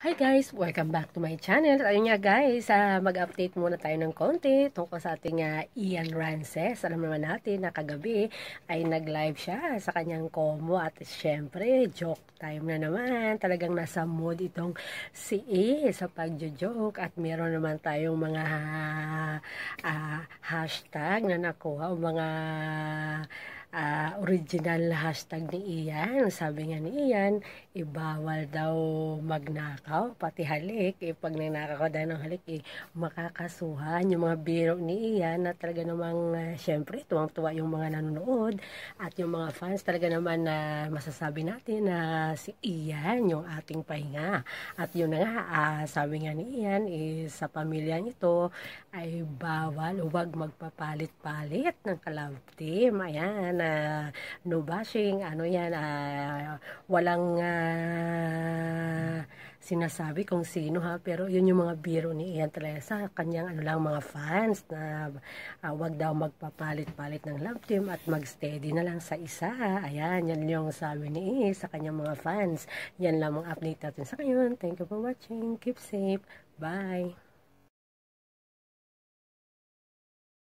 Hi guys! Welcome back to my channel. At ayun nga guys, uh, mag-update muna tayo ng konti tungkol sa ating uh, Ian Rances. Alam naman natin na kagabi ay nag-live siya sa kanyang komo at syempre joke time na naman. Talagang nasa mood itong si E sa pagjo-joke at meron naman tayong mga uh, hashtag na nakuha o mga uh, original hashtag ni Ian. Sabi nga ni Ian, ibawal daw magnakaw, pati halik. Eh, pag nanakaw daw ng halik, eh, makakasuhan yung mga biro ni Ian na talaga namang, uh, syempre, tuwang-tuwa yung mga nanonood at yung mga fans talaga naman na uh, masasabi natin na uh, si Ian yung ating pahinga. At yun na nga, uh, sabi nga ni Ian, is, eh, sa pamilya nito ay bawal, huwag magpapalit-palit ng kalabti. team. Ayan, na uh, no bashing, ano yan, uh, walang uh, sinasabi kung sino ha, pero yun yung mga biro ni Ian talaga sa kanyang ano lang mga fans na uh, wag daw magpapalit-palit ng love team at mag-steady na lang sa isa. Ayan, yan yung sabi ni Ian e sa kanyang mga fans. Yan lang lamang update natin sa ngayon. Thank you for watching. Keep safe. Bye!